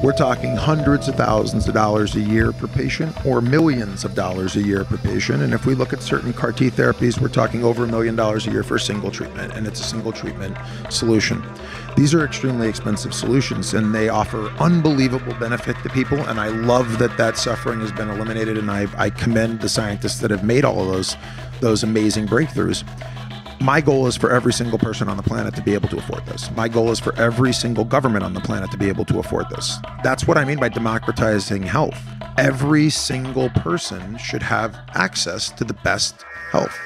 We're talking hundreds of thousands of dollars a year per patient or millions of dollars a year per patient. And if we look at certain CAR T therapies, we're talking over a million dollars a year for a single treatment, and it's a single treatment solution. These are extremely expensive solutions, and they offer unbelievable benefit to people. And I love that that suffering has been eliminated, and I, I commend the scientists that have made all of those, those amazing breakthroughs. My goal is for every single person on the planet to be able to afford this. My goal is for every single government on the planet to be able to afford this. That's what I mean by democratizing health. Every single person should have access to the best health.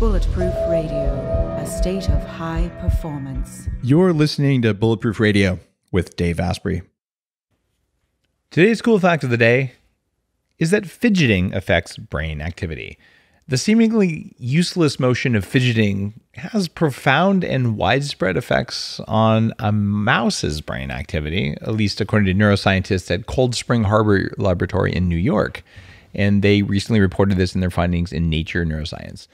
Bulletproof Radio, a state of high performance. You're listening to Bulletproof Radio with Dave Asprey. Today's cool fact of the day is that fidgeting affects brain activity. The seemingly useless motion of fidgeting has profound and widespread effects on a mouse's brain activity, at least according to neuroscientists at Cold Spring Harbor Laboratory in New York. And they recently reported this in their findings in Nature Neuroscience.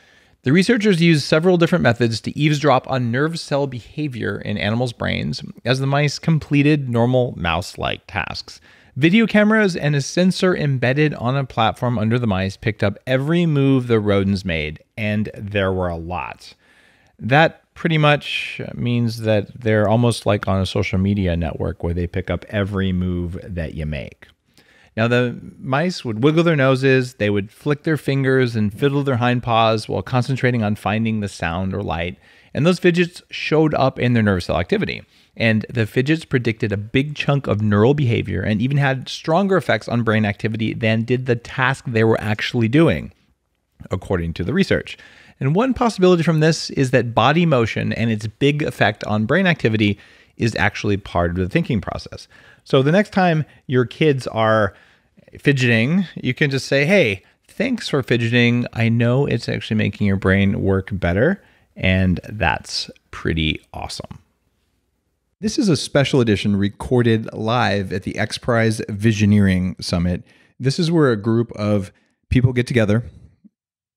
The researchers used several different methods to eavesdrop on nerve cell behavior in animals' brains as the mice completed normal mouse like tasks. Video cameras and a sensor embedded on a platform under the mice picked up every move the rodents made, and there were a lot. That pretty much means that they're almost like on a social media network where they pick up every move that you make. Now, the mice would wiggle their noses, they would flick their fingers and fiddle their hind paws while concentrating on finding the sound or light, and those fidgets showed up in their nervous cell activity and the fidgets predicted a big chunk of neural behavior and even had stronger effects on brain activity than did the task they were actually doing, according to the research. And one possibility from this is that body motion and its big effect on brain activity is actually part of the thinking process. So the next time your kids are fidgeting, you can just say, hey, thanks for fidgeting. I know it's actually making your brain work better. And that's pretty awesome. This is a special edition recorded live at the XPRIZE Visioneering Summit. This is where a group of people get together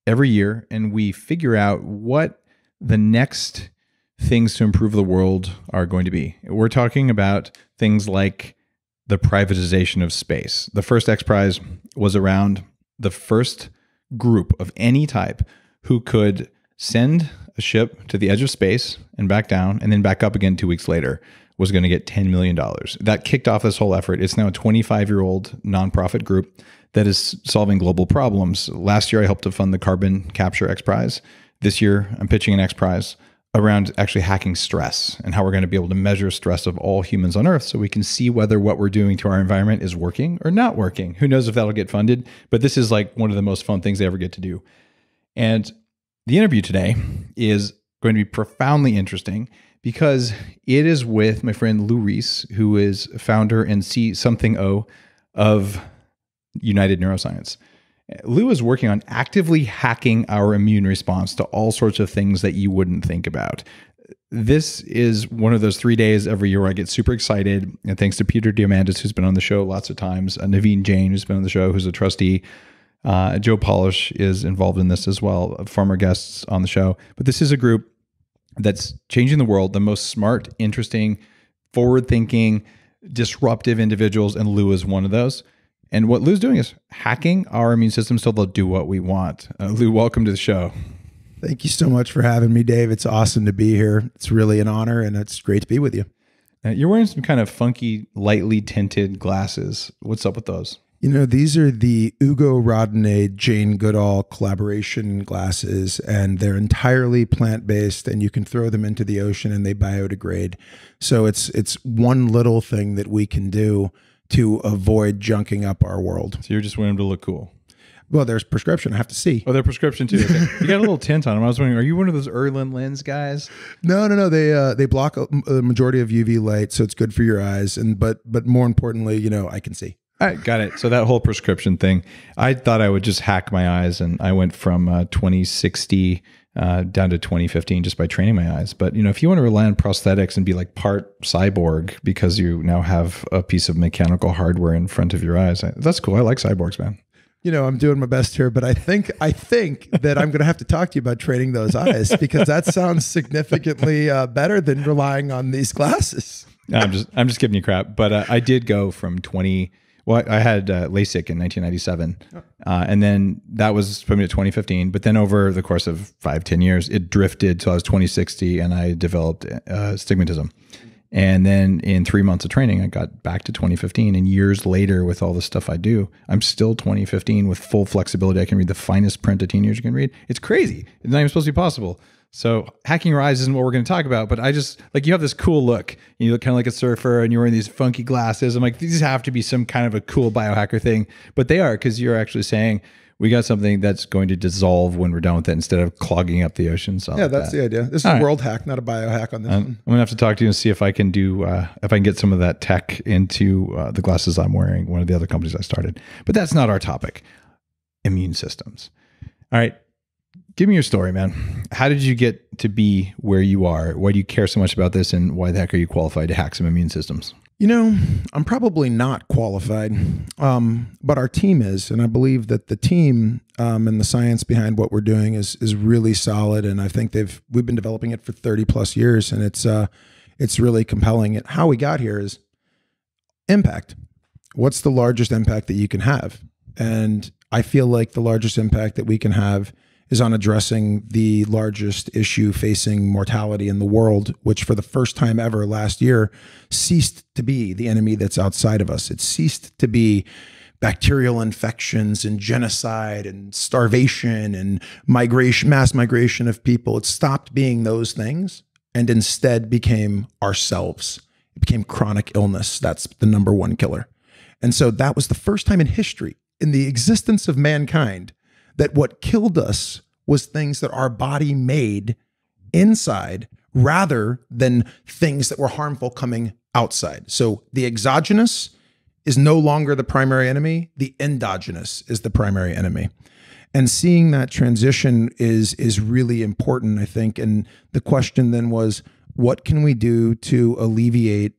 every year and we figure out what the next things to improve the world are going to be. We're talking about things like the privatization of space. The first X Prize was around the first group of any type who could send a ship to the edge of space and back down and then back up again two weeks later was going to get $10 million. That kicked off this whole effort. It's now a 25 year old nonprofit group that is solving global problems. Last year, I helped to fund the Carbon Capture X Prize. This year, I'm pitching an X Prize around actually hacking stress and how we're going to be able to measure stress of all humans on earth so we can see whether what we're doing to our environment is working or not working. Who knows if that'll get funded, but this is like one of the most fun things they ever get to do. And the interview today is going to be profoundly interesting because it is with my friend Lou Reese, who is founder and C something O of United Neuroscience. Lou is working on actively hacking our immune response to all sorts of things that you wouldn't think about. This is one of those three days every year where I get super excited. And thanks to Peter Diamandis, who's been on the show lots of times, and uh, Naveen Jain, who's been on the show, who's a trustee uh, Joe Polish is involved in this as well, former guests on the show. But this is a group that's changing the world, the most smart, interesting, forward thinking, disruptive individuals. And Lou is one of those. And what Lou's doing is hacking our immune system so they'll do what we want. Uh, Lou, welcome to the show. Thank you so much for having me, Dave. It's awesome to be here. It's really an honor, and it's great to be with you. Now, uh, you're wearing some kind of funky, lightly tinted glasses. What's up with those? You know, these are the Ugo Rodney Jane Goodall collaboration glasses, and they're entirely plant based, and you can throw them into the ocean and they biodegrade. So it's it's one little thing that we can do to avoid junking up our world. So you're just wearing them to look cool. Well, there's prescription. I have to see. Oh, they're prescription too. Okay. you got a little tint on them. I was wondering, are you one of those Erlen lens guys? No, no, no. They uh, they block the majority of UV light, so it's good for your eyes. And but but more importantly, you know, I can see got it. So that whole prescription thing, I thought I would just hack my eyes, and I went from uh, 2060 uh, down to 2015 just by training my eyes. But you know, if you want to rely on prosthetics and be like part cyborg because you now have a piece of mechanical hardware in front of your eyes, I, that's cool. I like cyborgs, man. You know, I'm doing my best here, but I think I think that I'm going to have to talk to you about training those eyes because that sounds significantly uh, better than relying on these glasses. I'm just I'm just giving you crap, but uh, I did go from 20 well, I had uh, LASIK in 1997, uh, and then that was put me to 2015. But then over the course of five, ten years, it drifted till I was 2060, and I developed uh, stigmatism. And then in three months of training, I got back to 2015. And years later, with all the stuff I do, I'm still 2015 with full flexibility. I can read the finest print a teenager can read. It's crazy. It's not even supposed to be possible. So hacking your eyes isn't what we're going to talk about, but I just like you have this cool look. You look kind of like a surfer, and you're wearing these funky glasses. I'm like, these have to be some kind of a cool biohacker thing, but they are because you're actually saying we got something that's going to dissolve when we're done with it instead of clogging up the ocean. So yeah, that's that. the idea. This is All a right. world hack, not a biohack on this. I'm, I'm, gonna have to talk to you and see if I can do uh, if I can get some of that tech into uh, the glasses I'm wearing. One of the other companies I started, but that's not our topic. Immune systems. All right, give me your story, man. How did you get to be where you are? Why do you care so much about this, and why the heck are you qualified to hack some immune systems? You know, I'm probably not qualified, um, but our team is, and I believe that the team um, and the science behind what we're doing is is really solid. And I think they've we've been developing it for 30 plus years, and it's uh, it's really compelling. And how we got here is impact. What's the largest impact that you can have? And I feel like the largest impact that we can have is on addressing the largest issue facing mortality in the world, which for the first time ever last year ceased to be the enemy that's outside of us. It ceased to be bacterial infections and genocide and starvation and migration, mass migration of people. It stopped being those things and instead became ourselves. It became chronic illness. That's the number one killer. And so that was the first time in history, in the existence of mankind, that what killed us was things that our body made inside rather than things that were harmful coming outside. So the exogenous is no longer the primary enemy, the endogenous is the primary enemy. And seeing that transition is is really important, I think. And the question then was, what can we do to alleviate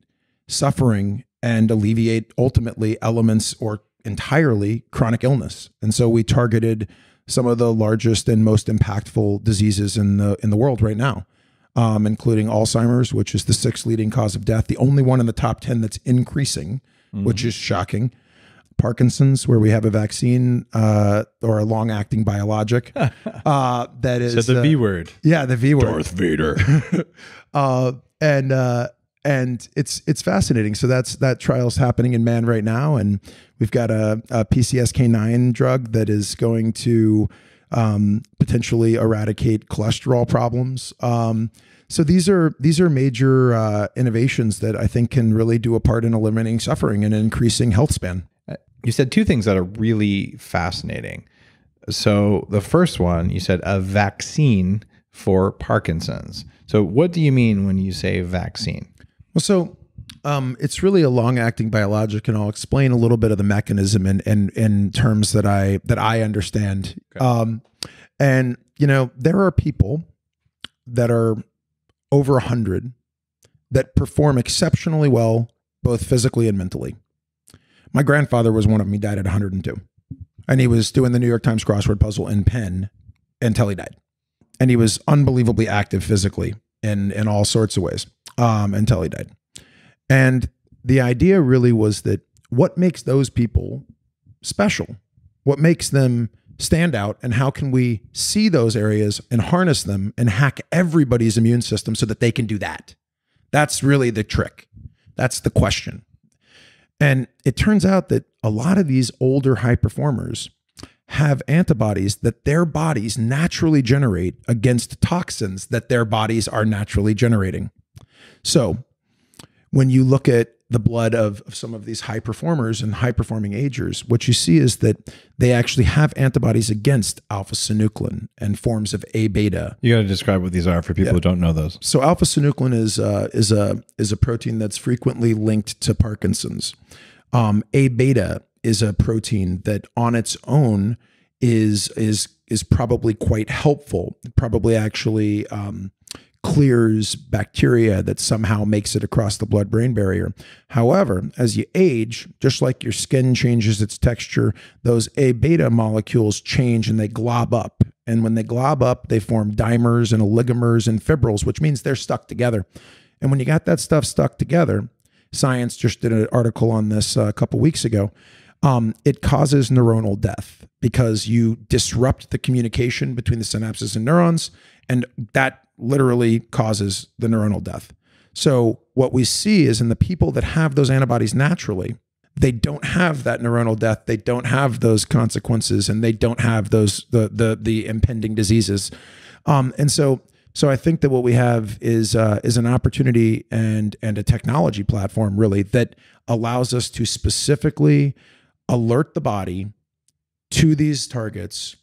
suffering and alleviate ultimately elements or entirely chronic illness. And so we targeted some of the largest and most impactful diseases in the in the world right now, um, including Alzheimer's, which is the sixth leading cause of death, the only one in the top ten that's increasing, mm-hmm. which is shocking. Parkinson's, where we have a vaccine uh, or a long-acting biologic uh, that is so the uh, V word. Yeah, the V word. Darth Vader. Uh, and uh, and it's it's fascinating. So that's that trial's happening in man right now, and we've got a, a PCSK9 drug that is going to um, potentially eradicate cholesterol problems. Um, so these are these are major uh, innovations that I think can really do a part in eliminating suffering and increasing health span. Uh, you said two things that are really fascinating. So the first one, you said a vaccine for Parkinson's. So what do you mean when you say vaccine? Well, so um, it's really a long-acting biologic, and I'll explain a little bit of the mechanism in, in, in, terms that I that I understand. Okay. Um, and you know, there are people that are over hundred that perform exceptionally well, both physically and mentally. My grandfather was one of them. He died at 102, and he was doing the New York Times crossword puzzle in pen until he died. And he was unbelievably active physically in in all sorts of ways um, until he died. And the idea really was that what makes those people special? What makes them stand out? And how can we see those areas and harness them and hack everybody's immune system so that they can do that? That's really the trick. That's the question. And it turns out that a lot of these older high performers have antibodies that their bodies naturally generate against toxins that their bodies are naturally generating. So when you look at the blood of, of some of these high performers and high performing agers, what you see is that they actually have antibodies against alpha synuclein and forms of A beta. You got to describe what these are for people yeah. who don't know those. So alpha synuclein is uh, is a is a protein that's frequently linked to Parkinson's. Um, a beta is a protein that on its own is is is probably quite helpful. Probably actually. Um, clears bacteria that somehow makes it across the blood brain barrier. However, as you age, just like your skin changes its texture, those A beta molecules change and they glob up. And when they glob up, they form dimers and oligomers and fibrils, which means they're stuck together. And when you got that stuff stuck together, Science just did an article on this uh, a couple weeks ago. Um, it causes neuronal death because you disrupt the communication between the synapses and neurons, and that literally causes the neuronal death. So what we see is in the people that have those antibodies naturally, they don't have that neuronal death they don't have those consequences and they don't have those the the the impending diseases um, and so so i think that what we have is uh, is an opportunity and and a technology platform really that allows us to specifically alert the body to these targets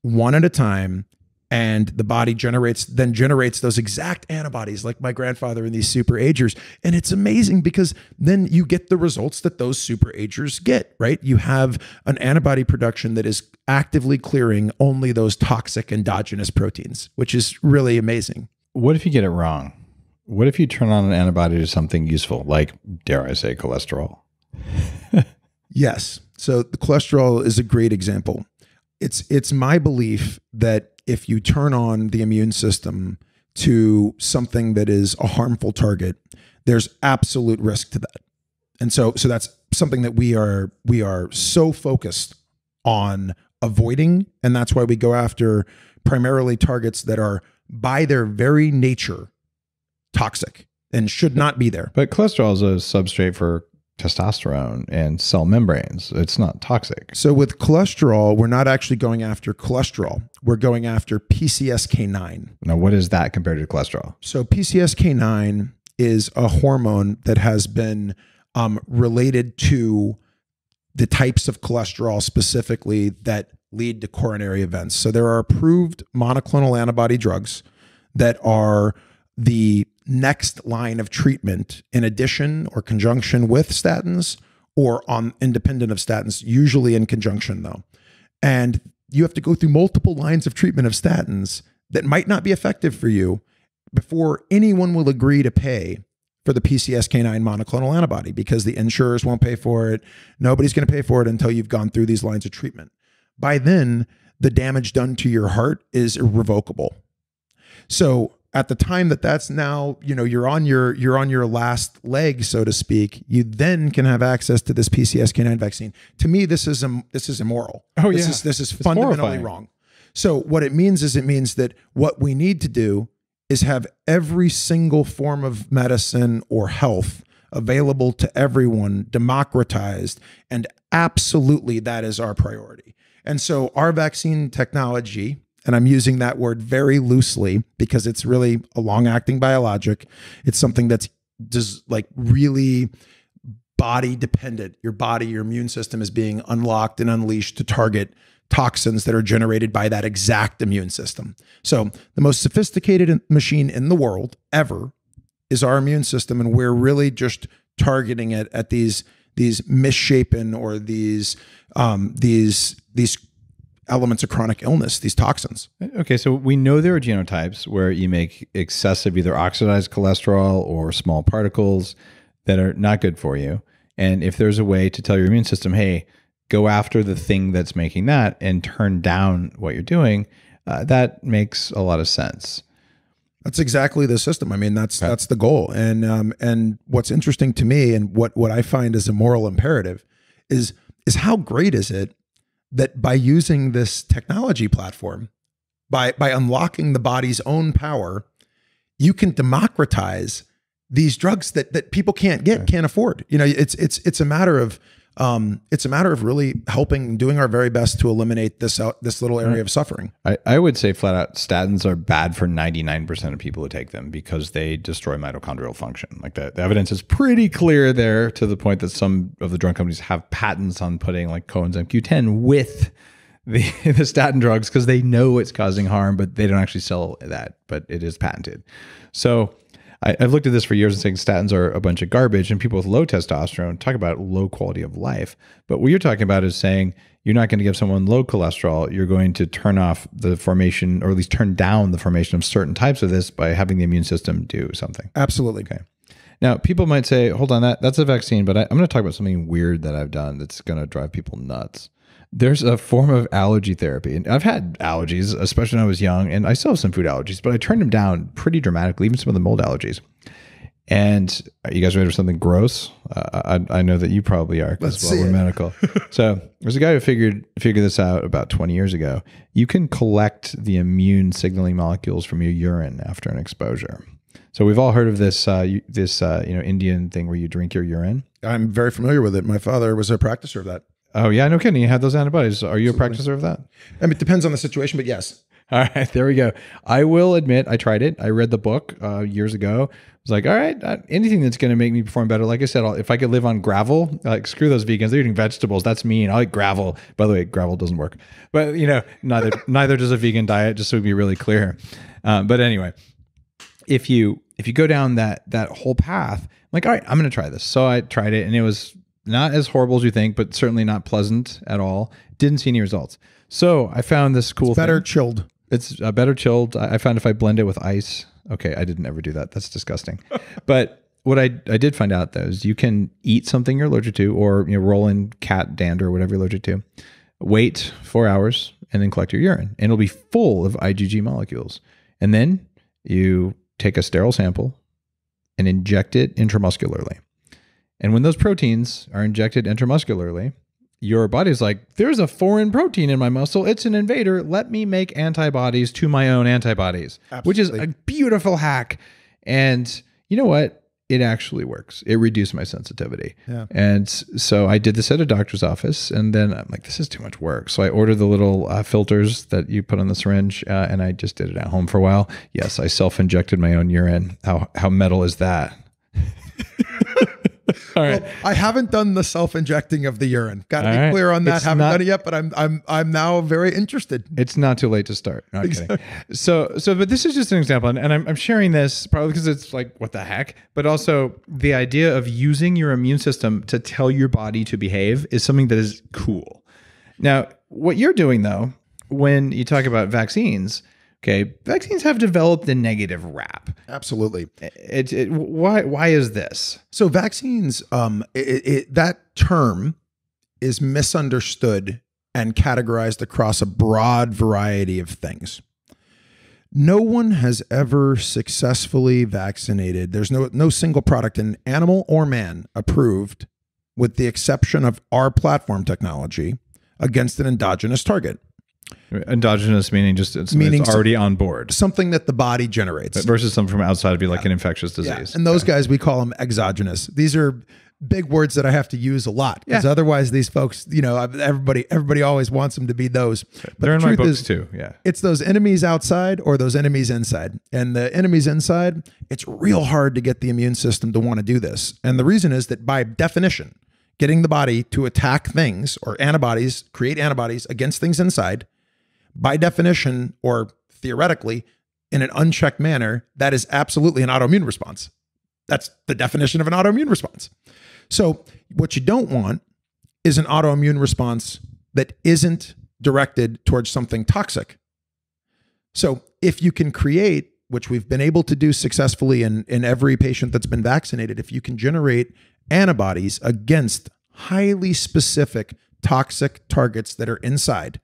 one at a time and the body generates then generates those exact antibodies like my grandfather and these super agers and it's amazing because then you get the results that those super agers get right you have an antibody production that is actively clearing only those toxic endogenous proteins which is really amazing what if you get it wrong what if you turn on an antibody to something useful like dare i say cholesterol yes so the cholesterol is a great example it's it's my belief that if you turn on the immune system to something that is a harmful target, there's absolute risk to that. And so so that's something that we are we are so focused on avoiding and that's why we go after primarily targets that are by their very nature toxic and should not be there. But cholesterol is a substrate for testosterone and cell membranes. It's not toxic. So with cholesterol, we're not actually going after cholesterol. We're going after PCSK9. Now, what is that compared to cholesterol? So PCSK9 is a hormone that has been um, related to the types of cholesterol specifically that lead to coronary events. So there are approved monoclonal antibody drugs that are the next line of treatment in addition or conjunction with statins or on independent of statins, usually in conjunction though. And you have to go through multiple lines of treatment of statins that might not be effective for you before anyone will agree to pay for the PCSK9 monoclonal antibody because the insurers won't pay for it. Nobody's going to pay for it until you've gone through these lines of treatment. By then, the damage done to your heart is irrevocable. So at the time that that's now you know you're on your you're on your last leg so to speak you then can have access to this PCSK9 vaccine to me this is this is immoral oh this yeah. is this is it's fundamentally horrifying. wrong so what it means is it means that what we need to do is have every single form of medicine or health available to everyone democratized and absolutely that is our priority and so our vaccine technology and I'm using that word very loosely because it's really a long acting biologic. It's something that's just like really body dependent. Your body, your immune system is being unlocked and unleashed to target toxins that are generated by that exact immune system. So, the most sophisticated machine in the world ever is our immune system and we're really just targeting it at these these misshapen or these um, these these elements of chronic illness, these toxins. Okay, so we know there are genotypes where you make excessive either oxidized cholesterol or small particles that are not good for you. And if there's a way to tell your immune system, hey, go after the thing that's making that and turn down what you're doing, uh, that makes a lot of sense. That's exactly the system. I mean, that's okay. that's the goal. And um, and what's interesting to me, and what what I find is a moral imperative, is is how great is it that by using this technology platform, by, by unlocking the body's own power, you can democratize these drugs that, that people can't get, right. can't afford. You know, it's, it's, it's a matter of um, it's a matter of really helping, doing our very best to eliminate this out, uh, this little area of suffering. I, I would say flat out, statins are bad for 99% of people who take them because they destroy mitochondrial function. Like the, the evidence is pretty clear there to the point that some of the drug companies have patents on putting like coenzyme Q10 with the, the statin drugs because they know it's causing harm, but they don't actually sell that, but it is patented. So I've looked at this for years and saying statins are a bunch of garbage, and people with low testosterone talk about low quality of life. But what you're talking about is saying you're not going to give someone low cholesterol. You're going to turn off the formation, or at least turn down the formation of certain types of this by having the immune system do something. Absolutely. Okay. Now, people might say, hold on, that that's a vaccine, but I, am going to talk about something weird that I've done that's going to drive people nuts there's a form of allergy therapy. And I've had allergies, especially when I was young, and I still have some food allergies, but I turned them down pretty dramatically, even some of the mold allergies. And you guys ready for something gross? Uh, I, I, know that you probably are because well, we're medical. so there's a guy who figured figured this out about 20 years ago. You can collect the immune signaling molecules from your urine after an exposure. So we've all heard of this uh, this uh, you know Indian thing where you drink your urine. I'm very familiar with it. My father was a practitioner of that. Oh yeah, no kidding. You have those antibodies. Are you a practitioner of that? I mean, it depends on the situation, but yes. All right, there we go. I will admit, I tried it. I read the book uh, years ago. I was like, all right, uh, anything that's going to make me perform better. Like I said, I'll, if I could live on gravel, like screw those vegans. They're eating vegetables. That's mean. I like gravel. By the way, gravel doesn't work. But you know, neither neither does a vegan diet. Just to be really clear. Uh, but anyway, if you if you go down that that whole path, I'm like, all right, I'm going to try this. So I tried it, and it was not as horrible as you think, but certainly not pleasant at all. Didn't see any results. So I found this cool. It's better thing. chilled. It's uh, better chilled. I, found if I blend it with ice. Okay, I didn't ever do that. That's disgusting. but what I I did find out though is you can eat something you're allergic to, or you know, roll in cat dander or whatever you're allergic to. Wait four hours and then collect your urine, and it'll be full of IgG molecules. And then you take a sterile sample and inject it intramuscularly. And when those proteins are injected intramuscularly, your body's like, there's a foreign protein in my muscle. It's an invader. Let me make antibodies to my own antibodies, Absolutely. which is a beautiful hack. And you know what? It actually works. It reduced my sensitivity. Yeah. And so I did this at a doctor's office. And then I'm like, this is too much work. So I ordered the little uh, filters that you put on the syringe uh, and I just did it at home for a while. Yes, I self injected my own urine. How, how metal is that? All right. Well, I haven't done the self-injecting of the urine. Got to be right. clear on that. It's haven't not, done it yet, but I'm I'm I'm now very interested. It's not too late to start. exactly. So so, but this is just an example, and, and I'm, I'm sharing this probably because it's like what the heck, but also the idea of using your immune system to tell your body to behave is something that is cool. Now, what you're doing though, when you talk about vaccines Okay, vaccines have developed a negative rap. Absolutely. It, it, why why is this? So vaccines, um, it, it, that term is misunderstood and categorized across a broad variety of things. No one has ever successfully vaccinated. There's no no single product in animal or man approved, with the exception of our platform technology, against an endogenous target. Endogenous meaning just it's, meaning it's already on board. Something that the body generates. But versus something from outside would be like yeah. an infectious disease. Yeah. And those yeah. guys, we call them exogenous. These are big words that I have to use a lot because otherwise these folks, you know, everybody everybody always wants them to be those. But They're the in my books is, too. Yeah. It's those enemies outside or those enemies inside. And the enemies inside, it's real hard to get the immune system to want to do this. And the reason is that by definition, getting the body to attack things or antibodies, create antibodies against things inside by definition or theoretically in an unchecked manner, that is absolutely an autoimmune response. That's the definition of an autoimmune response. So, what you don't want is an autoimmune response that isn't directed towards something toxic. So, if you can create, which we've been able to do successfully in, in every patient that's been vaccinated, if you can generate antibodies against highly specific toxic targets that are inside,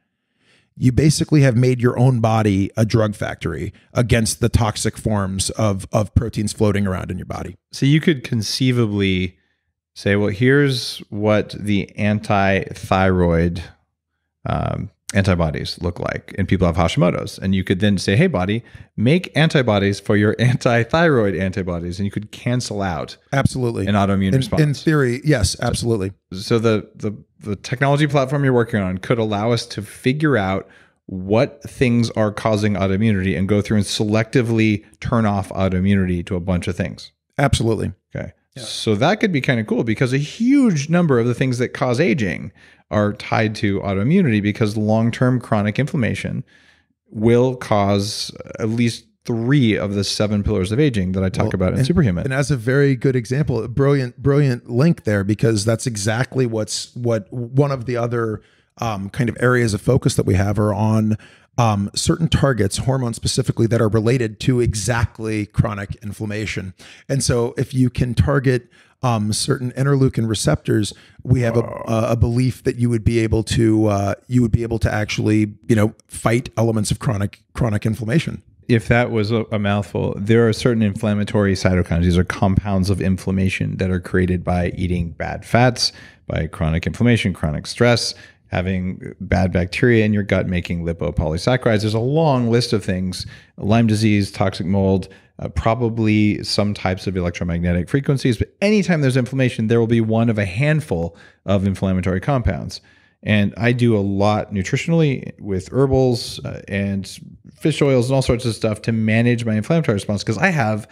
you basically have made your own body a drug factory against the toxic forms of of proteins floating around in your body. So you could conceivably say, well, here's what the anti-thyroid um, antibodies look like and people have Hashimoto's. And you could then say, hey, body, make antibodies for your anti-thyroid antibodies, and you could cancel out absolutely an autoimmune in, response. In theory, yes, absolutely. So, so the, the the technology platform you're working on could allow us to figure out what things are causing autoimmunity and go through and selectively turn off autoimmunity to a bunch of things. Absolutely. Okay. So that could be kind of cool because a huge number of the things that cause aging are tied to autoimmunity because long-term chronic inflammation will cause at least three of the seven pillars of aging that I talk well, about in and, Superhuman. And as a very good example, brilliant, brilliant link there because that's exactly what's what one of the other um, kind of areas of focus that we have are on um, certain targets, hormones specifically, that are related to exactly chronic inflammation. And so, if you can target um, certain interleukin receptors, we have a, a, belief that you would be able to uh, you would be able to actually you know fight elements of chronic chronic inflammation. If that was a, a mouthful, there are certain inflammatory cytokines. These are compounds of inflammation that are created by eating bad fats, by chronic inflammation, chronic stress, having bad bacteria in your gut making lipopolysaccharides. there's a long list of things lyme disease, toxic mold, uh, probably some types of electromagnetic frequencies. but anytime there's inflammation, there will be one of a handful of inflammatory compounds and i do a lot nutritionally with herbals uh, and fish oils and all sorts of stuff to manage my inflammatory response because i have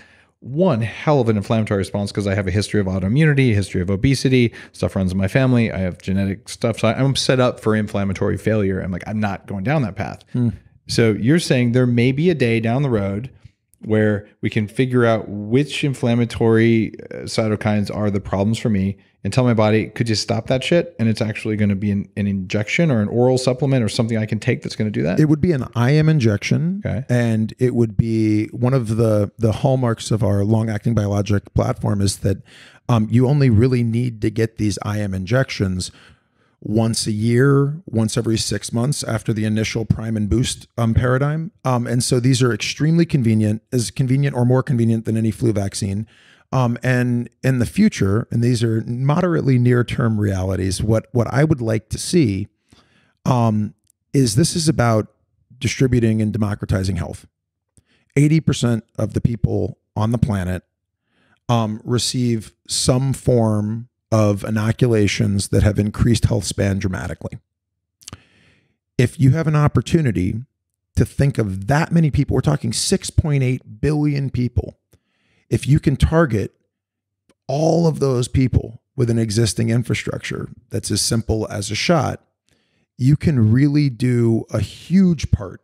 one hell of an inflammatory response because I have a history of autoimmunity, history of obesity, stuff runs in my family. I have genetic stuff. So I'm set up for inflammatory failure. I'm like, I'm not going down that path. Mm. So you're saying there may be a day down the road where we can figure out which inflammatory uh, cytokines are the problems for me and tell my body, could you stop that shit? And it's actually going to be an, an injection or an oral supplement or something I can take that's going to do that? It would be an IM injection. Okay. And it would be one of the, the hallmarks of our long acting biologic platform is that um, you only really need to get these IM injections once a year, once every six months after the initial prime and boost um, paradigm. Um, and so these are extremely convenient, as convenient or more convenient than any flu vaccine. Um, and in the future, and these are moderately near term realities, what, what I would like to see um, is this is about distributing and democratizing health. 80% of the people on the planet um, receive some form of inoculations that have increased health span dramatically. If you have an opportunity to think of that many people, we're talking 6.8 billion people. If you can target all of those people with an existing infrastructure that's as simple as a shot, you can really do a huge part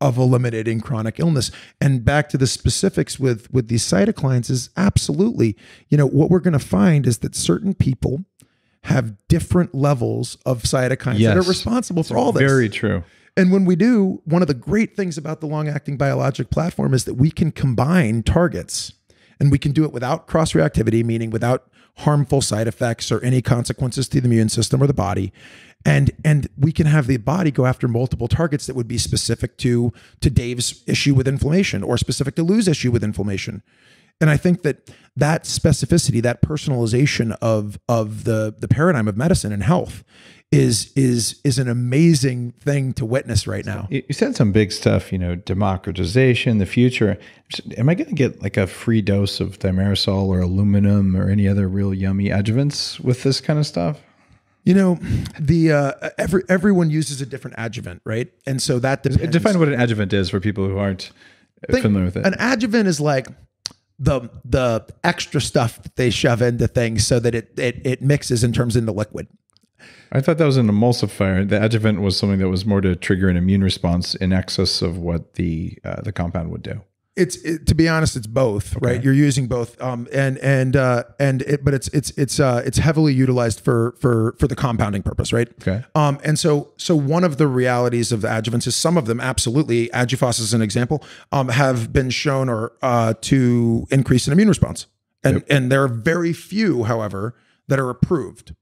of eliminating chronic illness. And back to the specifics with with these cytokines is absolutely, you know, what we're going to find is that certain people have different levels of cytokines yes. that are responsible for all this. Very true. And when we do, one of the great things about the long acting biologic platform is that we can combine targets and we can do it without cross reactivity, meaning without harmful side effects or any consequences to the immune system or the body and and we can have the body go after multiple targets that would be specific to to Dave's issue with inflammation or specific to Lou's issue with inflammation. And I think that that specificity, that personalization of of the the paradigm of medicine and health is is is an amazing thing to witness right now. You said some big stuff, you know, democratization, the future. Am I going to get like a free dose of thimerosal or aluminum or any other real yummy adjuvants with this kind of stuff? You know, the uh, every everyone uses a different adjuvant, right? And so that depends. define what an adjuvant is for people who aren't Think, familiar with it. An adjuvant is like the the extra stuff that they shove into things so that it it, it mixes and turns into liquid. I thought that was an emulsifier. The adjuvant was something that was more to trigger an immune response in excess of what the uh, the compound would do. It's it, to be honest, it's both, okay. right? You're using both, um, and and uh, and it, but it's it's it's uh, it's heavily utilized for for for the compounding purpose, right? Okay. Um, and so so one of the realities of the adjuvants is some of them absolutely, adjuvants is an example, um, have been shown or uh, to increase an immune response, and yep. and there are very few, however, that are approved.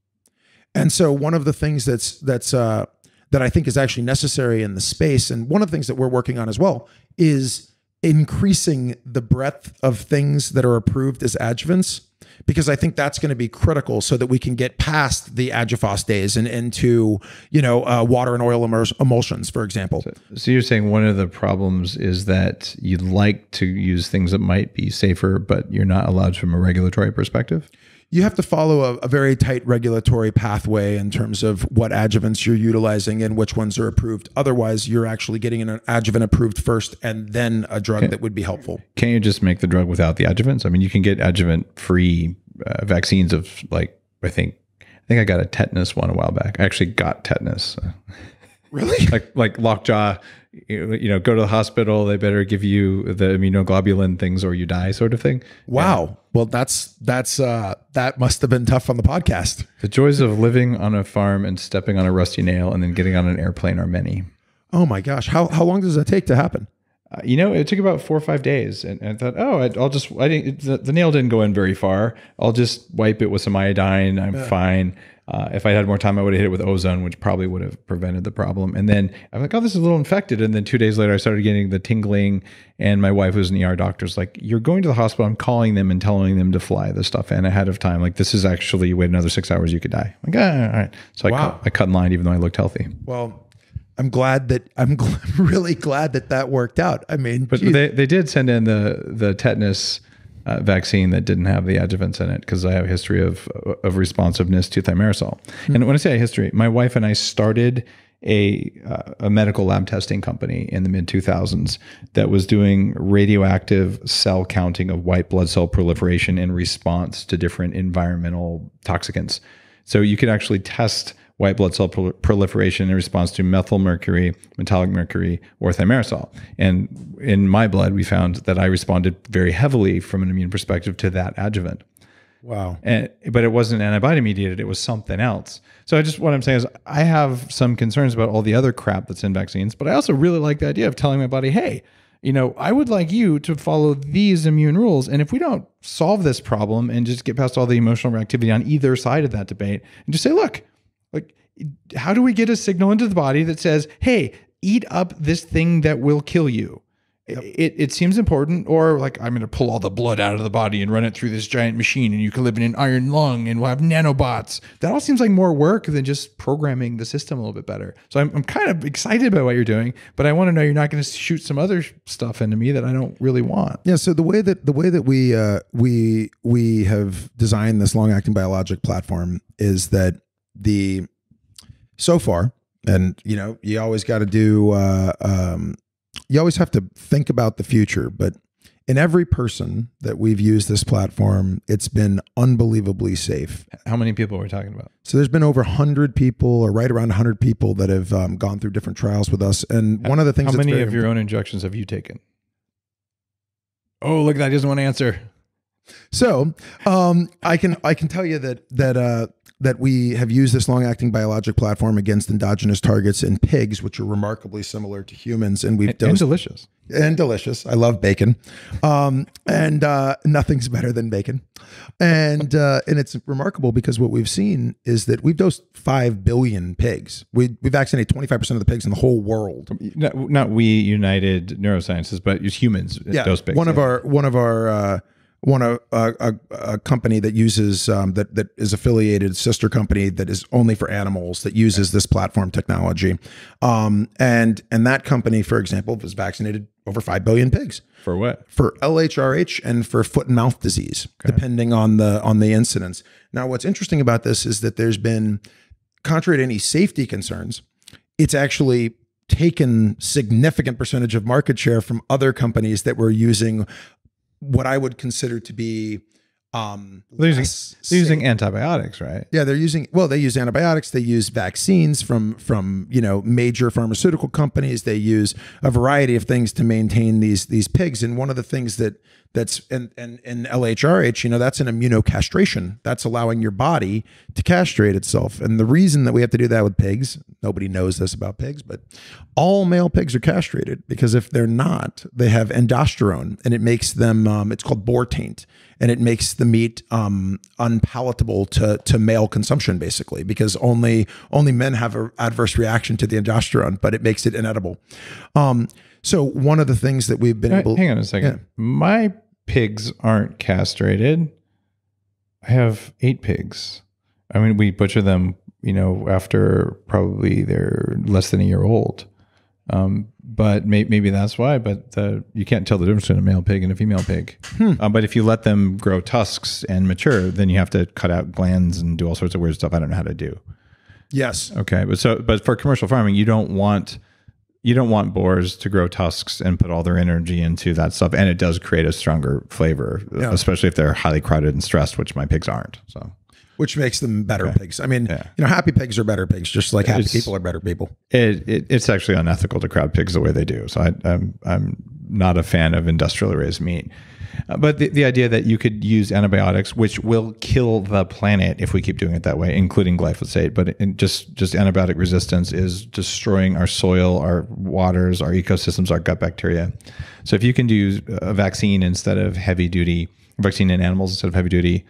And so one of the things that's that's uh, that I think is actually necessary in the space, and one of the things that we're working on as well is increasing the breadth of things that are approved as adjuvants because I think that's going to be critical so that we can get past the Adjuvos days and into, you know, uh, water and oil emulsions, for example. So, so, you're saying one of the problems is that you'd like to use things that might be safer, but you're not allowed from a regulatory perspective? you have to follow a, a, very tight regulatory pathway in terms of what adjuvants you're utilizing and which ones are approved. Otherwise, you're actually getting an adjuvant approved first and then a drug can, that would be helpful. Can you just make the drug without the adjuvants? I mean, you can get adjuvant free uh, vaccines of like, I think, I think I got a tetanus one a while back. I actually got tetanus. Really? Like like lockjaw, you know, go to the hospital. They better give you the immunoglobulin things or you die, sort of thing. Wow. Yeah. Well, that's that's uh, that must have been tough on the podcast. The joys of living on a farm and stepping on a rusty nail and then getting on an airplane are many. Oh my gosh! How how long does that take to happen? Uh, you know, it took about four or five days, and, and I thought, oh, I, will just I didn't the, the, nail didn't go in very far. I'll just wipe it with some iodine. I'm yeah. fine uh, if I had more time, I would have hit it with ozone, which probably would have prevented the problem. And then I'm like, oh, this is a little infected. And then two days later, I started getting the tingling. And my wife, who's an ER doctor, is like, you're going to the hospital. I'm calling them and telling them to fly this stuff in ahead of time. Like, this is actually, you wait another six hours, you could die. I'm like, ah, all right. So wow. I, cut, I cut in line, even though I looked healthy. Well, I'm glad that I'm gl- really glad that that worked out. I mean, but geez. they, they did send in the the tetanus uh, vaccine that didn't have the adjuvants in it because I have a history of of responsiveness to thimerosal. Mm-hmm. And when I say a history, my wife and I started a uh, a medical lab testing company in the mid 2000s that was doing radioactive cell counting of white blood cell proliferation in response to different environmental toxicants. So you could actually test white blood cell prol- proliferation in response to methyl mercury, metallic mercury, or thimerosal. And in my blood, we found that I responded very heavily from an immune perspective to that adjuvant. Wow. And, but it wasn't antibody mediated, it was something else. So I just what I'm saying is I have some concerns about all the other crap that's in vaccines, but I also really like the idea of telling my body, hey, you know, I would like you to follow these immune rules. And if we don't solve this problem and just get past all the emotional reactivity on either side of that debate and just say, look, like, how do we get a signal into the body that says, hey, eat up this thing that will kill you? Yep. It, it seems important, or like I'm going to pull all the blood out of the body and run it through this giant machine, and you can live in an iron lung, and we'll have nanobots. That all seems like more work than just programming the system a little bit better. So I'm, I'm kind of excited about what you're doing, but I want to know you're not going to shoot some other stuff into me that I don't really want. Yeah. So the way that the way that we uh, we we have designed this long acting biologic platform is that the so far, and you know, you always got to do. Uh, um, you always have to think about the future, but in every person that we've used this platform, it's been unbelievably safe. How many people are we talking about? So there's been over 100 people, or right around 100 people, that have um, gone through different trials with us. And how, one of the things, how many of your own injections have you taken? Oh, look at that! He doesn't want to answer. So um, I can I can tell you that that uh, that we have used this long acting biologic platform against endogenous targets in pigs, which are remarkably similar to humans. And we've and, dosed, and delicious. And delicious. I love bacon. Um, and uh, nothing's better than bacon. And, uh, and it's remarkable because what we've seen is that we've dosed 5 billion pigs. We, we vaccinated 25% of the pigs in the whole world. Not, not we, United Neurosciences, but humans yeah, dose pigs. One yeah. of our, one of our, uh, one a, a, a company that uses um, that that is affiliated sister company that is only for animals that uses this platform technology, um, and and that company, for example, was vaccinated over five billion pigs for what for LHRH and for foot and mouth disease, okay. depending on the on the incidence. Now, what's interesting about this is that there's been, contrary to any safety concerns, it's actually taken significant percentage of market share from other companies that were using what I would consider to be um, they're using, they're using, antibiotics, right? Yeah, they're using well, they use antibiotics, they use vaccines from from you know major pharmaceutical companies. They use a variety of things to maintain these these pigs. And one of the things that that's and and and LHRH, you know, that's an immunocastration. That's allowing your body to castrate itself. And the reason that we have to do that with pigs, nobody knows this about pigs, but all male pigs are castrated because if they're not, they have endosterone, and it makes them. Um, it's called boar taint, and it makes the meat um, unpalatable to to male consumption, basically, because only only men have an adverse reaction to the endosterone, but it makes it inedible. Um, so one of the things that we've been right, able. Hang on a second. Yeah. My pigs aren't castrated. I have eight pigs. I mean, we butcher them, you know, after probably they're less than a year old. Um, but may, maybe that's why. But you can't tell the difference between a male pig and a female pig. Hmm. Um, but if you let them grow tusks and mature, then you have to cut out glands and do all sorts of weird stuff. I don't know how to do. Yes. Okay. But so, but for commercial farming, you don't want you don't want boars to grow tusks and put all their energy into that stuff. And it does create a stronger flavor, yeah. especially if they're highly crowded and stressed, which my pigs aren't. So which makes them better okay. pigs. I mean, yeah. you know, happy pigs are better pigs, just like happy it's, people are better people. It, it, it's actually unethical to crowd pigs the way they do. So I, am I'm, I'm not a fan of industrially raised meat. Uh, but the, the idea that you could use antibiotics, which will kill the planet if we keep doing it that way, including glyphosate, but just just antibiotic resistance is destroying our soil, our waters, our ecosystems, our gut bacteria. So if you can do a vaccine instead of heavy duty vaccine in animals instead of heavy duty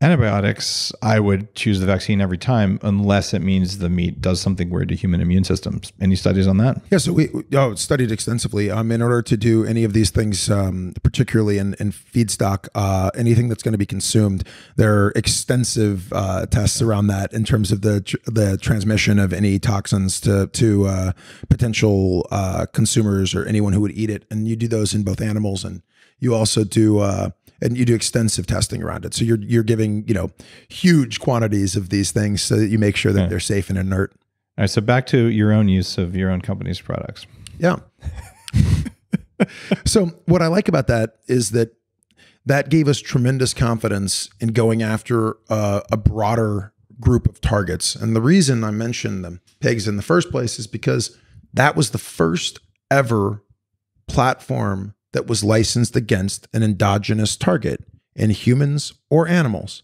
Antibiotics, I would choose the vaccine every time unless it means the meat does something weird to human immune systems. Any studies on that? Yeah, so we oh, studied extensively. Um, in order to do any of these things, um, particularly in, in feedstock, uh, anything that's going to be consumed, there are extensive uh, tests around that in terms of the tr the transmission of any toxins to to uh, potential uh, consumers or anyone who would eat it. And you do those in both animals and you also do uh, and you do extensive testing around it. So you're you're giving you know huge quantities of these things so that you make sure that they're safe and inert. All right. So back to your own use of your own company's products. Yeah. so what I like about that is that that gave us tremendous confidence in going after uh, a broader group of targets. And the reason I mentioned the pigs in the first place is because that was the first ever platform that was licensed against an endogenous target in humans or animals.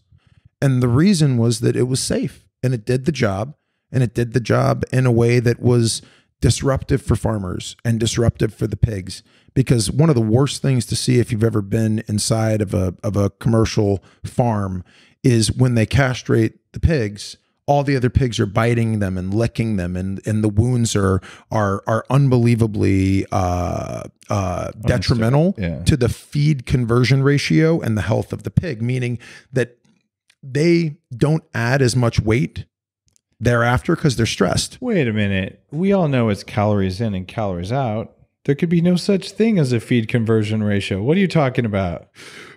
And the reason was that it was safe and it did the job and it did the job in a way that was disruptive for farmers and disruptive for the pigs because one of the worst things to see if you've ever been inside of a of a commercial farm is when they castrate the pigs all the other pigs are biting them and licking them and and the wounds are are are unbelievably uh, uh, detrimental yeah. to the feed conversion ratio and the health of the pig meaning that they don't add as much weight thereafter because they're stressed wait a minute we all know it's calories in and calories out there could be no such thing as a feed conversion ratio what are you talking about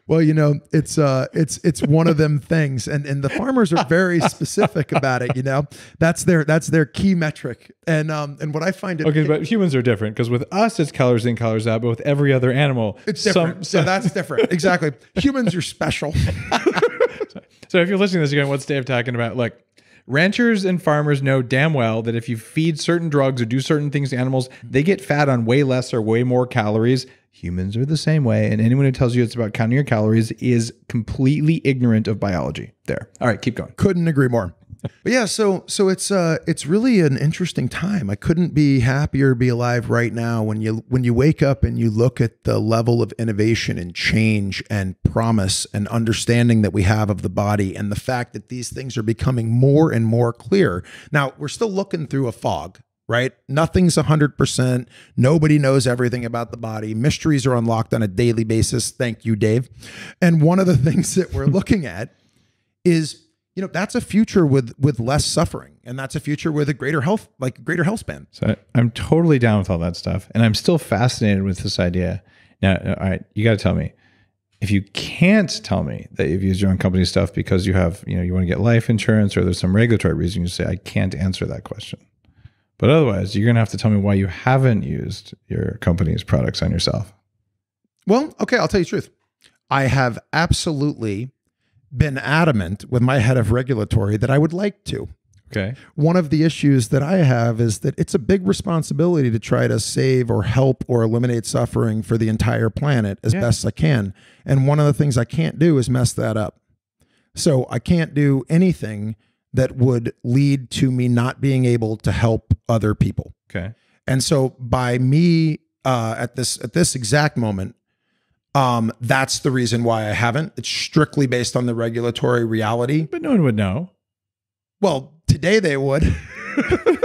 well, you know, it's uh, it's it's one of them things, and and the farmers are very specific about it. You know, that's their that's their key metric, and um, and what I find it, okay, but humans are different because with us it's colors in, colors out, but with every other animal, it's different. Some, so that's different. Exactly, humans are special. so if you're listening to this, you're going, "What's Dave talking about?" Like Ranchers and farmers know damn well that if you feed certain drugs or do certain things to animals, they get fat on way less or way more calories. Humans are the same way. And anyone who tells you it's about counting your calories is completely ignorant of biology. There. All right, keep going. Couldn't agree more but yeah, so so it's uh it's really an interesting time. I couldn't be happier to be alive right now when you when you wake up and you look at the level of innovation and change and promise and understanding that we have of the body and the fact that these things are becoming more and more clear. Now, we're still looking through a fog right? Nothing's 100%. Nobody knows everything about the body. Mysteries are unlocked on a daily basis. Thank you, Dave. And one of the things that we're looking at is you know that's a future with with less suffering and that's a future with a greater health like greater health span so I, am totally down with all that stuff and i'm still fascinated with this idea now all right you got to tell me if you can't tell me that you've used your own company stuff because you have you know you want to get life insurance or there's some regulatory reason you say i can't answer that question but otherwise you're going to have to tell me why you haven't used your company's products on yourself well okay i'll tell you the truth i have absolutely been adamant with my head of regulatory that I would like to. Okay. One of the issues that I have is that it's a big responsibility to try to save or help or eliminate suffering for the entire planet as yeah. best I can. And one of the things I can't do is mess that up. So I can't do anything that would lead to me not being able to help other people. Okay. And so by me uh, at this at this exact moment um, that's the reason why I haven't. It's strictly based on the regulatory reality. But no one would know. Well, today they would.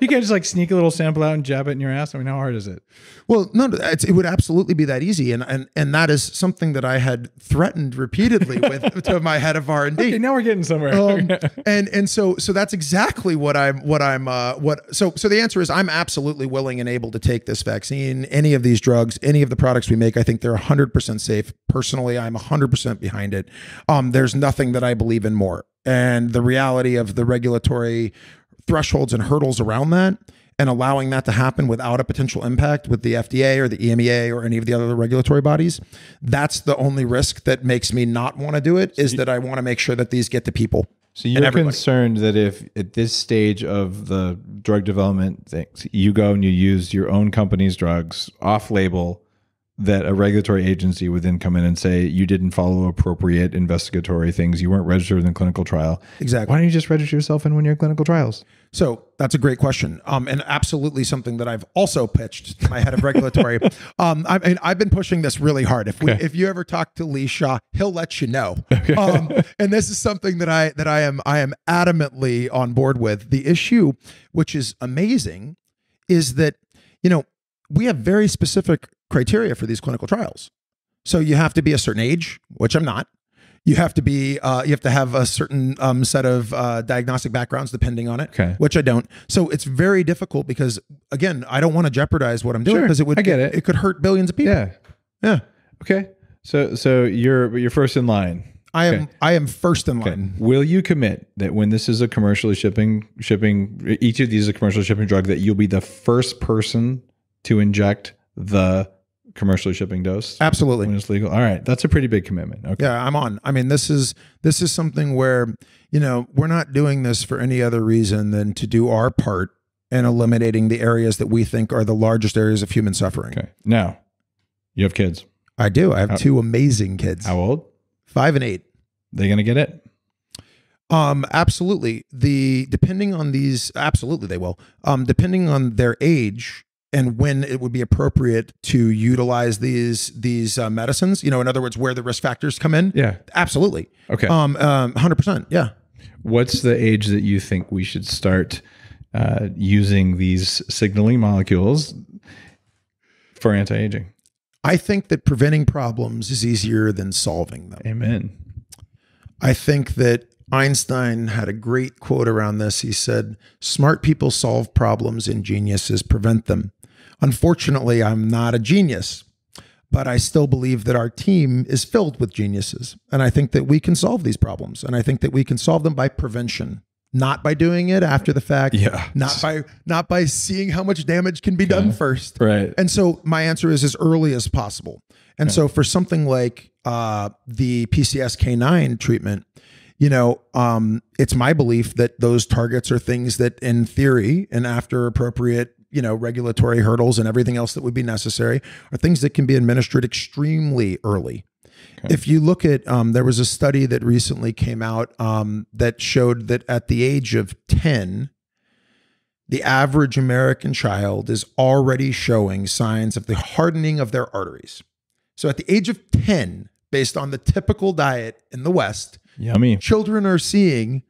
you can't just like sneak a little sample out and jab it in your ass. I mean, how hard is it? Well, no, it would absolutely be that easy, and and and that is something that I had threatened repeatedly with to my head of R and D. Okay, now we're getting somewhere. Um, and and so so that's exactly what I'm what I'm uh, what. So so the answer is I'm absolutely willing and able to take this vaccine, any of these drugs, any of the products we make. I think they're 100 percent safe. Personally, I'm 100 percent behind it. Um, there's nothing that I believe in more and the reality of the regulatory thresholds and hurdles around that and allowing that to happen without a potential impact with the FDA or the EMEA or any of the other regulatory bodies, that's the only risk that makes me not want to do it is so you, that I want to make sure that these get to people. So you're concerned that if at this stage of the drug development things, you go and you use your own company's drugs off label that a regulatory agency would then come in and say you didn't follow appropriate investigatory things you weren't registered in a clinical trial exactly why don't you just register yourself in when you're in clinical trials so that's a great question um, and absolutely something that i've also pitched my head of regulatory um, I, mean, i've been pushing this really hard if we okay. if you ever talk to lee shaw he'll let you know okay. um, and this is something that i that i am i am adamantly on board with the issue which is amazing is that you know we have very specific criteria for these clinical trials. So you have to be a certain age, which I'm not. You have to be, uh, you have to have a certain um, set of uh, diagnostic backgrounds depending on it, okay. which I don't. So it's very difficult because, again, I don't want to jeopardize what I'm doing because sure, it would, I get it. it could hurt billions of people. Yeah. Yeah. Okay. So, so you're, you're first in line. I am okay. I am first in line. Okay. Will you commit that when this is a commercially shipping shipping each of these is a commercial shipping drug that you'll be the first person to inject the commercially shipping dose? Absolutely. When it's legal. All right. That's a pretty big commitment. Okay. Yeah, I'm on. I mean, this is this is something where, you know, we're not doing this for any other reason than to do our part in eliminating the areas that we think are the largest areas of human suffering. Okay. Now, you have kids. I do. I have how, two amazing kids. How old? 5 and 8. They going to get it? Um, absolutely. The depending on these, absolutely they will. Um, depending on their age, and when it would be appropriate to utilize these these uh, medicines. You know, in other words, where the risk factors come in. Yeah, absolutely. Okay. Um, um, hundred percent. Yeah. What's the age that you think we should start uh, using these signaling molecules for anti-aging? I think that preventing problems is easier than solving them. Amen. I think that Einstein had a great quote around this. He said, Smart people solve problems and geniuses prevent them. Unfortunately, I'm not a genius, but I still believe that our team is filled with geniuses. And I think that we can solve these problems. And I think that we can solve them by prevention, not by doing it after the fact. Yeah. Not by not by seeing how much damage can be okay. done first. Right. And so my answer is as early as possible. And okay. so for something like uh, the PCSK9 treatment, you know, um, it's my belief that those targets are things that, in theory, and after appropriate you know, regulatory hurdles and everything else that would be necessary are things that can be administered extremely early. Okay. If you look at, um, there was a study that recently came out um, that showed that at the age of 10, the average American child is already showing signs of the hardening of their arteries. So at the age of 10, based on the typical diet in the West, Yummy. children are seeing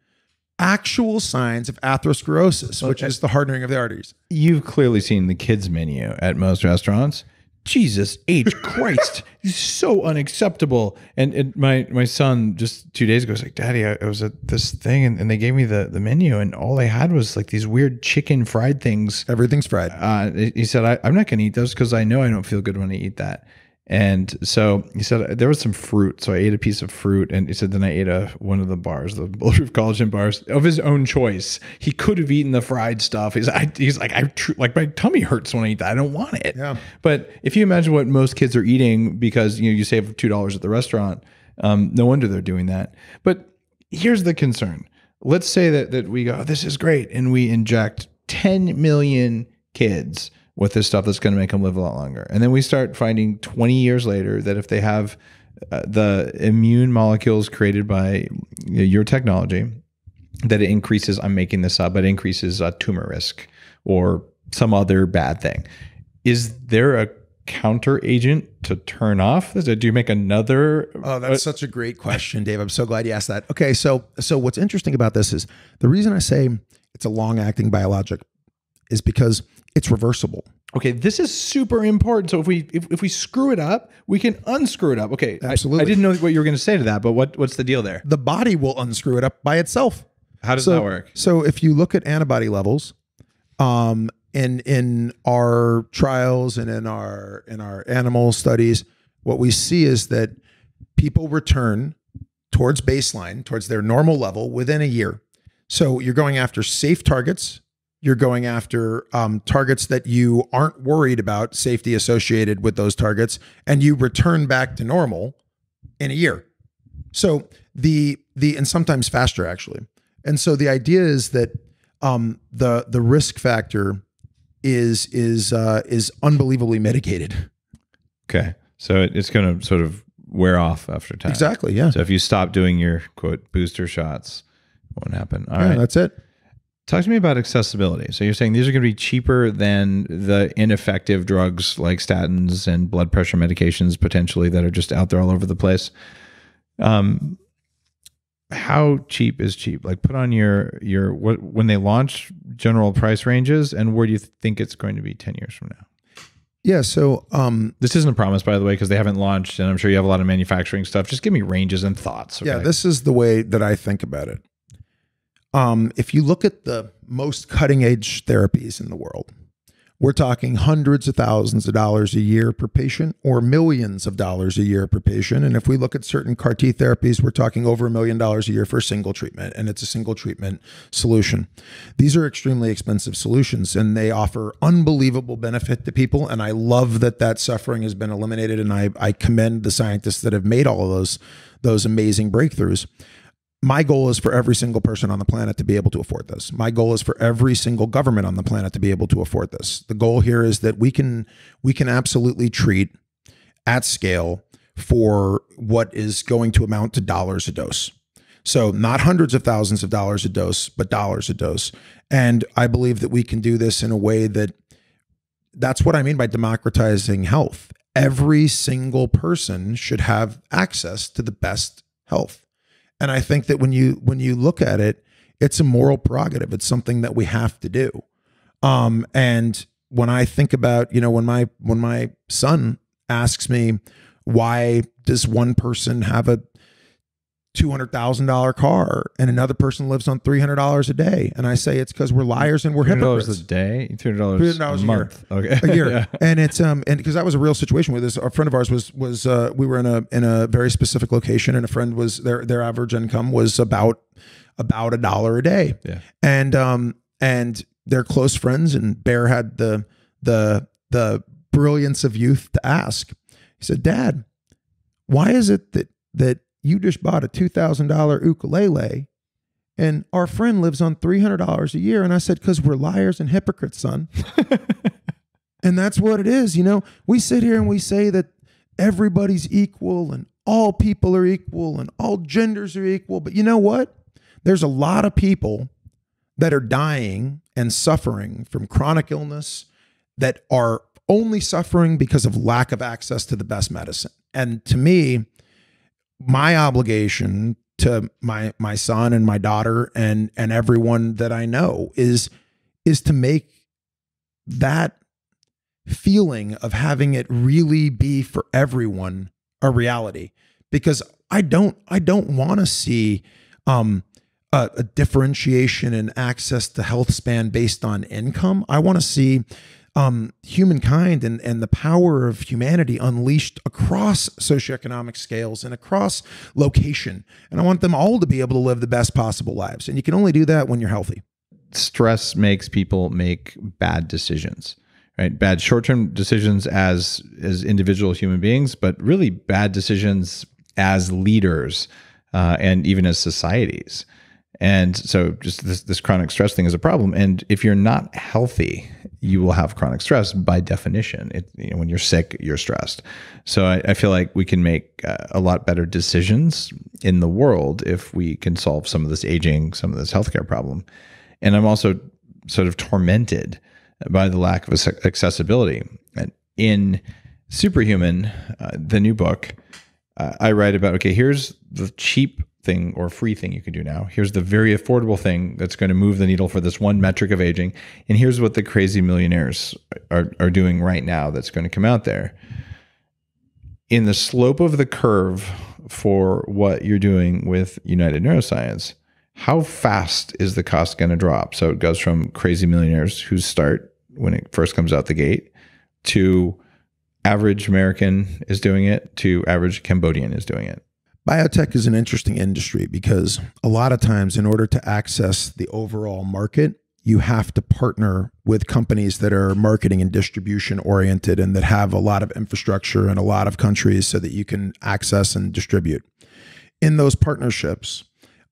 actual signs of atherosclerosis, which is uh, the hardening of the arteries. You've clearly seen the kids menu at most restaurants. Jesus H Christ, it's so unacceptable. And, and my my son just two days ago was like, Daddy, I, I was at this thing and, and, they gave me the, the menu and all they had was like these weird chicken fried things. Everything's fried. Uh, he said, I, am not going to eat those because I know I don't feel good when I eat that and so he said there was some fruit, so I ate a piece of fruit, and he said then I ate a one of the bars, the bulletproof collagen bars of his own choice. He could have eaten the fried stuff. He's I, he's like I like my tummy hurts when I eat that. I don't want it. Yeah. But if you imagine what most kids are eating because you know you save two dollars at the restaurant, um, no wonder they're doing that. But here's the concern. Let's say that that we go, oh, this is great, and we inject 10 million kids with this stuff that's going to make them live a lot longer. And then we start finding 20 years later that if they have uh, the immune molecules created by your technology, that it increases, I'm making this up, but increases uh, tumor risk or some other bad thing. Is there a counter agent to turn off? Is it, do you make another? Oh, uh, that's uh, such a great question, Dave. I'm so glad you asked that. Okay, so so what's interesting about this is the reason I say it's a long acting biologic is because it's reversible. Okay, this is super important. So if we if, if we screw it up, we can unscrew it up. Okay, absolutely. I, I didn't know what you were going to say to that, but what what's the deal there? The body will unscrew it up by itself. How does so, that work? So if you look at antibody levels, um, in in our trials and in our in our animal studies, what we see is that people return towards baseline, towards their normal level within a year. So you're going after safe targets you're going after um, targets that you aren't worried about safety associated with those targets, and you return back to normal in a year. So the the and sometimes faster actually. And so the idea is that um, the the risk factor is is uh, is unbelievably mitigated. Okay, so it's going to sort of wear off after time. Exactly. Yeah. So if you stop doing your quote booster shots, won't happen. All yeah, right. That's it. Talk to me about accessibility. So you're saying these are going to be cheaper than the ineffective drugs like statins and blood pressure medications potentially that are just out there all over the place. Um, how cheap is cheap? Like put on your your what when they launch general price ranges and where do you think it's going to be 10 years from now? Yeah, so um, this isn't a promise, by the way, because they haven't launched, and I'm sure you have a lot of manufacturing stuff. Just give me ranges and thoughts. Okay? Yeah, this is the way that I think about it. Um, if you look at the most cutting edge therapies in the world, we're talking hundreds of thousands of dollars a year per patient or millions of dollars a year per patient. And if we look at certain CAR T therapies, we're talking over a million dollars a year for a single treatment, and it's a single treatment solution. These are extremely expensive solutions, and they offer unbelievable benefit to people. And I love that that suffering has been eliminated, and I, I commend the scientists that have made all of those, those amazing breakthroughs my goal is for every single person on the planet to be able to afford this. My goal is for every single government on the planet to be able to afford this. The goal here is that we can we can absolutely treat at scale for what is going to amount to dollars a dose. So not hundreds of thousands of dollars a dose, but dollars a dose. And I believe that we can do this in a way that that's what I mean by democratizing health. Every single person should have access to the best health and I think that when you when you look at it, it's a moral prerogative. It's something that we have to do. Um, and when I think about, you know, when my when my son asks me, why does one person have a $200,000 car and another person lives on $300 a day. And I say it's because we're liars and we're hypocrites. $300 a day? $300, $300 a, month. year. Okay. A year. yeah. And it's, um, and because that was a real situation with this. A friend of ours was, was, uh, we were in a, in a very specific location and a friend was, their, their average income was about, about a dollar a day. Yeah. And, um, and they're close friends and Bear had the, the, the brilliance of youth to ask. He said, Dad, why is it that, that, you just bought a $2,000 ukulele and our friend lives on $300 a year. And I said, because we're liars and hypocrites, son. and that's what it is. You know, we sit here and we say that everybody's equal and all people are equal and all genders are equal. But you know what? There's a lot of people that are dying and suffering from chronic illness that are only suffering because of lack of access to the best medicine. And to me, my obligation to my my son and my daughter and and everyone that I know is is to make that feeling of having it really be for everyone a reality because I don't I don't want to see um, a, a differentiation in access to health span based on income. I want to see um, humankind and, and the power of humanity unleashed across socioeconomic scales and across location. And I want them all to be able to live the best possible lives. And you can only do that when you're healthy. Stress makes people make bad decisions. Right? Bad short-term decisions as as individual human beings, but really bad decisions as leaders uh, and even as societies and so just this this chronic stress thing is a problem. and if you're not healthy, you will have chronic stress by definition. You know, when you're sick, you're stressed. So I, I feel like we can make uh, a lot better decisions in the world if we can solve some of this aging, some of this healthcare problem. And I'm also sort of tormented by the lack of accessibility. And in Superhuman, uh, the new book, uh, I write about okay, here's the cheap thing or free thing you can do now. Here's the very affordable thing that's going to move the needle for this one metric of aging. And here's what the crazy millionaires are, are doing right now that's going to come out there. In the slope of the curve for what you're doing with United Neuroscience, how fast is the cost going to drop? So it goes from crazy millionaires who start when it first comes out the gate to average American is doing it to average Cambodian is doing it Biotech is an interesting industry because a lot of times, in order to access the overall market, you have to partner with companies that are marketing and distribution oriented and that have a lot of infrastructure in a lot of countries so that you can access and distribute. In those partnerships,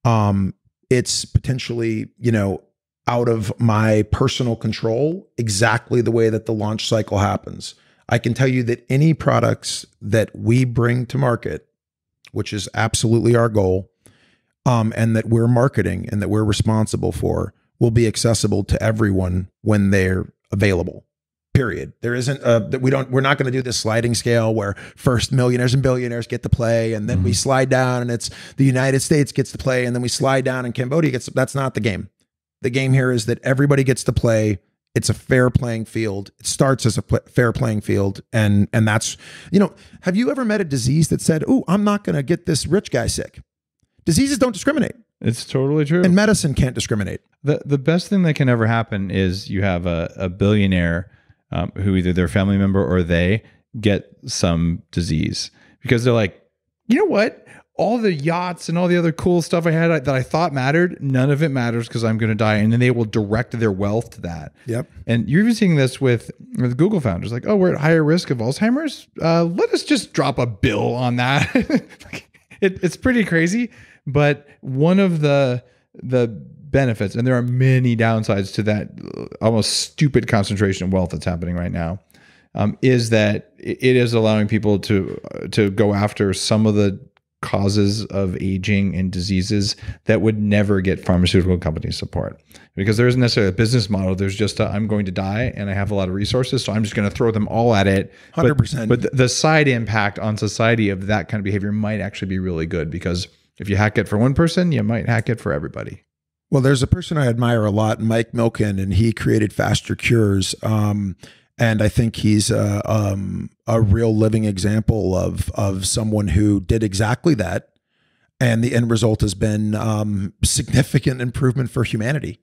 um, it's potentially, you know, out of my personal control exactly the way that the launch cycle happens. I can tell you that any products that we bring to market which is absolutely our goal, um, and that we're marketing and that we're responsible for will be accessible to everyone when they're available. Period. There isn't that we don't. We're not going to do this sliding scale where first millionaires and billionaires get to play, and then mm-hmm. we slide down, and it's the United States gets to play, and then we slide down, and Cambodia gets. That's not the game. The game here is that everybody gets to play it's a fair playing field. It starts as a pl fair playing field, and and that's you know. Have you ever met a disease that said, "Oh, I'm not going to get this rich guy sick"? Diseases don't discriminate. It's totally true. And medicine can't discriminate. The the best thing that can ever happen is you have a, a billionaire um, who either their family member or they get some disease because they're like, you know what? all the yachts and all the other cool stuff I had that I thought mattered, none of it matters because I'm going to die. And then they will direct their wealth to that. Yep. And you're even seeing this with, with Google founders like, oh, we're at higher risk of Alzheimer's. Uh, let us just drop a bill on that. it, it's pretty crazy. But one of the, the benefits, and there are many downsides to that uh, almost stupid concentration of wealth that's happening right now. Um, is that it is allowing people to uh, to go after some of the causes of aging and diseases that would never get pharmaceutical company support because there isn't necessarily a business model. There's just i am going to die and I have a lot of resources, so I'm just going to throw them all at it. Hundred percent. But the side impact on society of that kind of behavior might actually be really good because if you hack it for one person, you might hack it for everybody. Well, there's a person I admire a lot, Mike Milken, and he created Faster Cures. Um, and I think he's a, um, a real living example of of someone who did exactly that, and the end result has been um, significant improvement for humanity.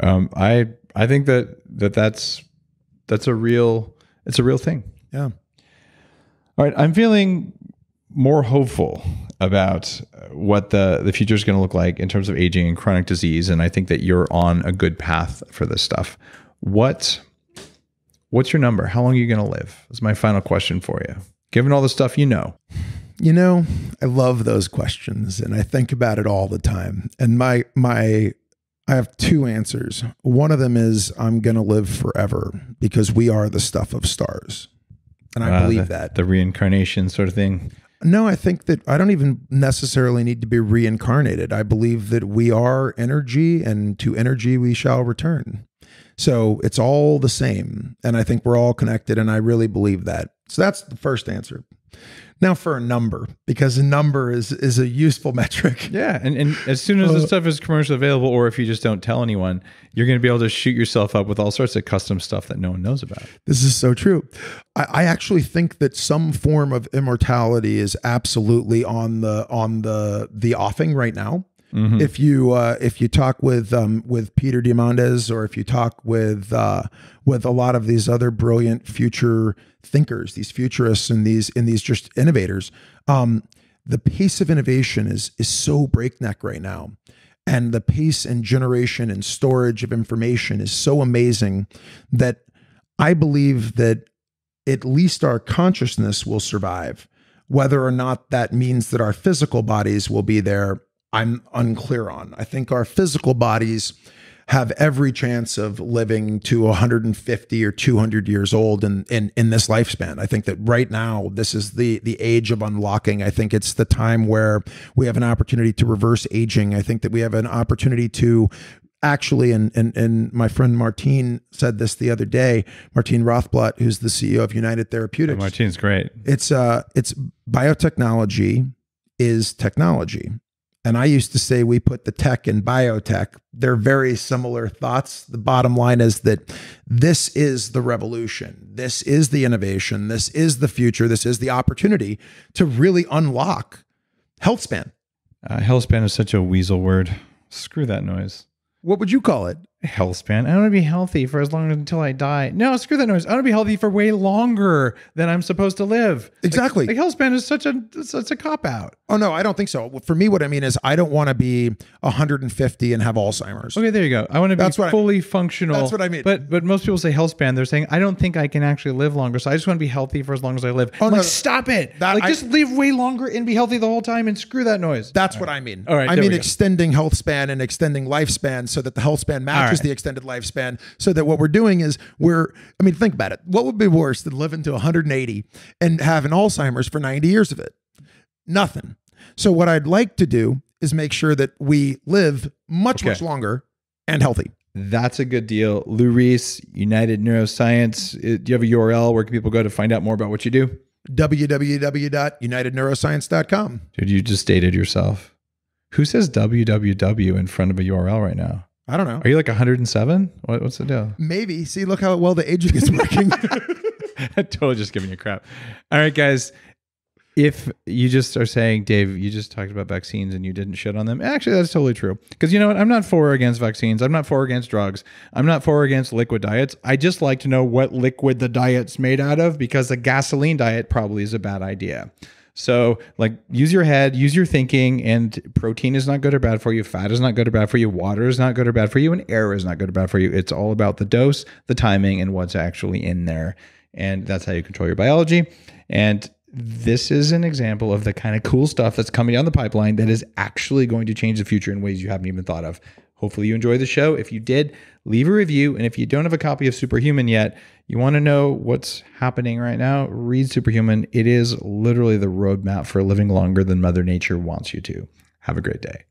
Um, I I think that that that's that's a real it's a real thing. Yeah. All right, I'm feeling more hopeful about what the the future is going to look like in terms of aging and chronic disease, and I think that you're on a good path for this stuff. What what's your number? How long are you going to live? Is my final question for you. Given all the stuff you know. You know, I love those questions and I think about it all the time. And my my I have two answers. One of them is I'm going to live forever because we are the stuff of stars. And I uh, believe the, that. The reincarnation sort of thing. No, I think that I don't even necessarily need to be reincarnated. I believe that we are energy and to energy we shall return. So it's all the same. And I think we're all connected. And I really believe that. So that's the first answer. Now for a number, because a number is is a useful metric. Yeah, and, and as soon as this uh, stuff is commercially available, or if you just don't tell anyone, you're going to be able to shoot yourself up with all sorts of custom stuff that no one knows about. This is so true. I, I actually think that some form of immortality is absolutely on the on the the offing right now. Mm-hmm. If you uh, if you talk with um, with Peter Diamandis or if you talk with uh, with a lot of these other brilliant future thinkers, these futurists and these and these just innovators, um, the pace of innovation is is so breakneck right now. And the pace and generation and storage of information is so amazing that I believe that at least our consciousness will survive whether or not that means that our physical bodies will be there I'm unclear on. I think our physical bodies have every chance of living to 150 or 200 years old in, in, in this lifespan. I think that right now, this is the, the age of unlocking. I think it's the time where we have an opportunity to reverse aging. I think that we have an opportunity to actually, and, and, and my friend Martine said this the other day, Martine Rothblatt, who's the CEO of United Therapeutics. Oh, Martine's great. It's, uh, it's biotechnology is technology. And I used to say we put the tech in biotech. They're very similar thoughts. The bottom line is that this is the revolution. This is the innovation. This is the future. This is the opportunity to really unlock health span. Uh, health span is such a weasel word. Screw that noise. What would you call it? health span. I want to be healthy for as long until I die. No, screw that noise. I want to be healthy for way longer than I'm supposed to live. Exactly. Like, like health span is such a such a cop out. Oh no, I don't think so. For me, what I mean is I don't want to be 150 and have Alzheimer's. Okay, there you go. I want to that's be fully I functional. That's what I mean. But but most people say health span. They're saying I don't think I can actually live longer, so I just want to be healthy for as long as I live. Oh, I'm no, like stop it. That, like I, just live way longer and be healthy the whole time and screw that noise. That's All what right. I mean. All right. I mean extending health span and extending lifespan so that the health span matches the extended lifespan. So that what we're doing is we're, I mean, think about it. What would be worse than living to 180 and having Alzheimer's for 90 years of it? Nothing. So what I'd like to do is make sure that we live much, okay. much longer and healthy. That's a good deal. Lou Reese, United Neuroscience. Uh, do you have a URL? Where can people go to find out more about what you do? www.unitedneuroscience.com. Dude, you just dated yourself. Who says www in front of a URL right now? I don't know. Are you like 107? What, what's the deal? Maybe. See, look how well the aging is working. totally just giving you crap. All right, guys. If you just are saying, Dave, you just talked about vaccines and you didn't shit on them, actually, that's totally true. Because you know what? I'm not for or against vaccines. I'm not for or against drugs. I'm not for or against liquid diets. I just like to know what liquid the diet's made out of because a gasoline diet probably is a bad idea so like use your head, use your thinking, and protein is not good or bad for you. Fat is not good or bad for you. Water is not good or bad for you. And air is not good or bad for you. It's all about the dose, the timing, and what's actually in there. And that's how you control your biology. And this is an example of the kind of cool stuff that's coming down the pipeline that is actually going to change the future in ways you haven't even thought of. Hopefully, you enjoyed the show. If you did, leave a review. And if you don't have a copy of Superhuman yet, you want to know what's happening right now, read Superhuman. It is literally the roadmap for living longer than Mother Nature wants you to. Have a great day.